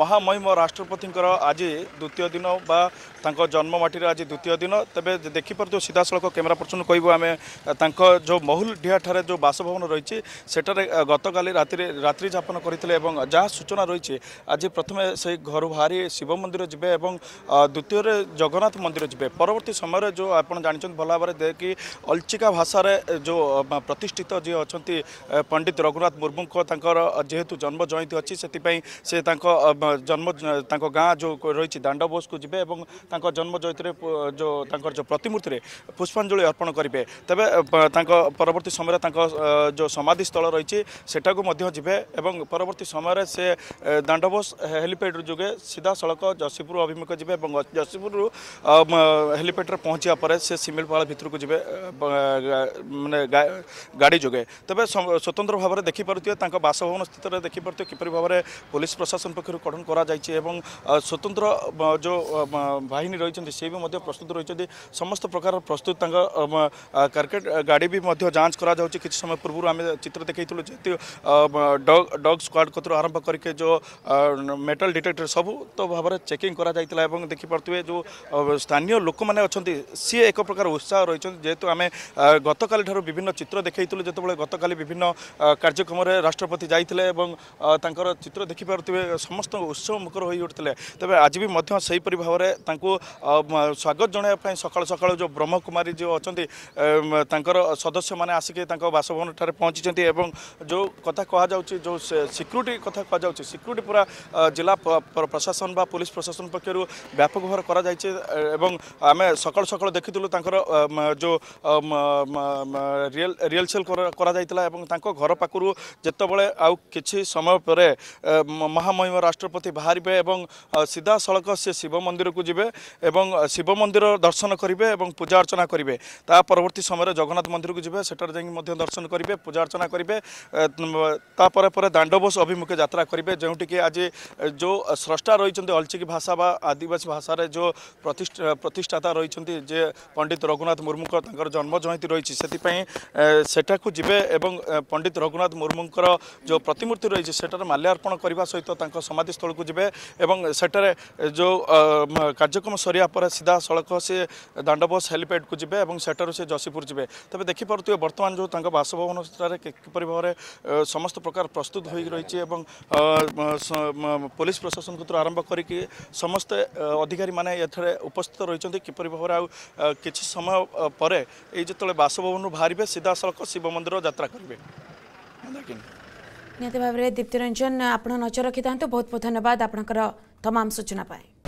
মহামহিম রাষ্ট্রপতিঙ্কর আজ দ্বিতীয় দিন বা তাঁর জন্মমাটির আজ দ্বিতীয় দিন তবে দেখিপারু সিধাসলক ক্যামেরা পর্সন কহবু আমি তাঁর যে ডিহাঠার যে বাসভবন রয়েছে সেটার গতকালি রাতে রাত্রি যাপন করে এবং যা সূচনা রয়েছে আজ প্রথমে সেই ঘর বাহারি শিব মন্দির যাবে এবং দ্বিতীয় জগন্নাথ মন্দির যাবে পরবর্তী সময় যে আপনার জাঁচান ভাল ভাবে দেখি অলচিকা ভাষার যে প্রতিষ্ঠিত যে অনেক পণ্ডিত রঘুনাথ মুর্মু তাঁর যেহেতু জন্ম জয়ন্তী অছি সেপাই সে তাঁর জন্ম তাঁর গাঁ যে রয়েছে দাণ্ডবোসু যাবে এবং তাঁর জন্ম জয়ন্তী তাঁর যে প্রতিমূর্তি পুষ্পাঞ্জলি অর্পণ করবে তবে তাঁর পরবর্তী সময় তাঁর যে সমাধিস্থল রয়েছে সেটা যাবে এবং পরবর্তী সময় সে দাণ্ডবোস হেলিপ্যাড যোগে সিধাসলখ যশীপুর অভিমুখে যাবে এবং যশীপুর হেলিপ্যাডে পৌঁছা পরে সে শিমিলপাড়া ভিতরক যাবে মানে গাড়ি যোগে তবে স্বতন্ত্র ভাবে দেখিপারে তাঁর বাসভবন স্থিতরে দেখিপারে কিপর ভাবে পুলিশ প্রশাসন পক্ষ গঠন করা যাইছে এবং স্বতন্ত্র যে বাহিনী রয়েছেন সে প্রস্তুত রয়েছেন সমস্ত প্রকার প্রস্তুত তাঙ্ক কার্কেট গাড়ি বি যাঞ্চ করা যাচ্ছে কিছু সময় পূর্ব আমি চিত্র দেখাইলু যেহেতু ডগ ডগ স্কোয়াড কতু আরম্ভ করিকি যে মেটাল ডিটেক্টর সবু তো ভাবে চেকিং করা যাই এবং দেখি দেখিপারে যে স্থানীয় লোক মানে অনেক সি এক প্রকার উৎসাহ রয়েছেন যেহেতু আমি গতকাল ঠার বিভিন্ন চিত্র দেখাইলু যেত গতকাল বিভিন্ন কার্যক্রমের রাষ্ট্রপতি যাই এবং তাঁর চিত্র দেখিপারে সমস্ত ଉତ୍ସବ ମୁକର ହୋଇ ଉଠିଥିଲେ ତେବେ ଆଜି ବି ମଧ୍ୟ ସେହିପରି ଭାବରେ ତାଙ୍କୁ ସ୍ୱାଗତ ଜଣାଇବା ପାଇଁ ସକାଳୁ ସକାଳୁ ଯେଉଁ ବ୍ରହ୍ମକୁମାରୀ ଯେଉଁ ଅଛନ୍ତି ତାଙ୍କର ସଦସ୍ୟମାନେ ଆସିକି ତାଙ୍କ ବାସଭବନଠାରେ ପହଞ୍ଚିଛନ୍ତି ଏବଂ ଯେଉଁ କଥା କୁହାଯାଉଛି ଯେଉଁ ସିକ୍ୟୁରିଟି କଥା କୁହାଯାଉଛି ସିକ୍ୟୁରିଟି ପୁରା ଜିଲ୍ଲା ପ୍ରଶାସନ ବା ପୁଲିସ ପ୍ରଶାସନ ପକ୍ଷରୁ ବ୍ୟାପକ ଭାବରେ କରାଯାଇଛି ଏବଂ ଆମେ ସକାଳୁ ସକାଳୁ ଦେଖିଥିଲୁ ତାଙ୍କର ଯେଉଁ ରିହର୍ସେଲ୍ କରାଯାଇଥିଲା ଏବଂ ତାଙ୍କ ଘର ପାଖରୁ ଯେତେବେଳେ ଆଉ କିଛି ସମୟ ପରେ ମହାମହିମ ରାଷ୍ଟ୍ର ପ୍ରତି ବାହାରିବେ ଏବଂ ସିଧାସଳଖ ସେ ଶିବ ମନ୍ଦିରକୁ ଯିବେ ଏବଂ ଶିବ ମନ୍ଦିର ଦର୍ଶନ କରିବେ ଏବଂ ପୂଜା ଅର୍ଚ୍ଚନା କରିବେ ତା ପରବର୍ତ୍ତୀ ସମୟରେ ଜଗନ୍ନାଥ ମନ୍ଦିରକୁ ଯିବେ ସେଠାରେ ଯାଇକି ମଧ୍ୟ ଦର୍ଶନ କରିବେ ପୂଜା ଅର୍ଚ୍ଚନା କରିବେ ତାପରେ ପରେ ଦାଣ୍ଡବୋଷ ଅଭିମୁଖେ ଯାତ୍ରା କରିବେ ଯେଉଁଠିକି ଆଜି ଯେଉଁ ସ୍ରଷ୍ଟା ରହିଛନ୍ତି ଅଲଚିକି ଭାଷା ବା ଆଦିବାସୀ ଭାଷାରେ ଯେଉଁ ପ୍ରତିଷ୍ଠାତା ରହିଛନ୍ତି ଯେ ପଣ୍ଡିତ ରଘୁନାଥ ମୁର୍ମୁଙ୍କ ତାଙ୍କର ଜନ୍ମ ଜୟନ୍ତୀ ରହିଛି ସେଥିପାଇଁ ସେଠାକୁ ଯିବେ ଏବଂ ପଣ୍ଡିତ ରଘୁନାଥ ମୁର୍ମୁଙ୍କର ଯେଉଁ ପ୍ରତିମୂର୍ତ୍ତି ରହିଛି ସେଠାରେ ମାଲ୍ୟାର୍ପଣ କରିବା ସହିତ ତାଙ୍କ ସମାଧି ଘଟଣାସ୍ଥଳକୁ ଯିବେ ଏବଂ ସେଠାରେ ଯେଉଁ କାର୍ଯ୍ୟକ୍ରମ ସରିବା ପରେ ସିଧାସଳଖ ସେ ଦାଣ୍ଡବସ୍ ହେଲିପ୍ୟାଡ଼କୁ ଯିବେ ଏବଂ ସେଠାରୁ ସେ ଯଶୀପୁର ଯିବେ ତେବେ ଦେଖିପାରୁଥିବେ ବର୍ତ୍ତମାନ ଯେଉଁ ତାଙ୍କ ବାସଭବନ ସେଠାରେ କିପରି ଭାବରେ ସମସ୍ତ ପ୍ରକାର ପ୍ରସ୍ତୁତ ହୋଇ ରହିଛି ଏବଂ ପୋଲିସ ପ୍ରଶାସନ କତିରୁ ଆରମ୍ଭ କରିକି ସମସ୍ତେ ଅଧିକାରୀମାନେ ଏଥିରେ ଉପସ୍ଥିତ ରହିଛନ୍ତି କିପରି ଭାବରେ ଆଉ କିଛି ସମୟ ପରେ ଏଇ ଯେତେବେଳେ ବାସଭବନରୁ ବାହାରିବେ ସିଧାସଳଖ ଶିବ ମନ୍ଦିର ଯାତ୍ରା କରିବେ ଲେକିନ୍ ନିହାତି ଭାବରେ ଦୀପ୍ତି ରଞ୍ଜନ ଆପଣ ନଜର ରଖିଥାନ୍ତୁ ବହୁତ ବହୁତ ଧନ୍ୟବାଦ ଆପଣଙ୍କର ତମାମ ସୂଚନା ପାଇଁ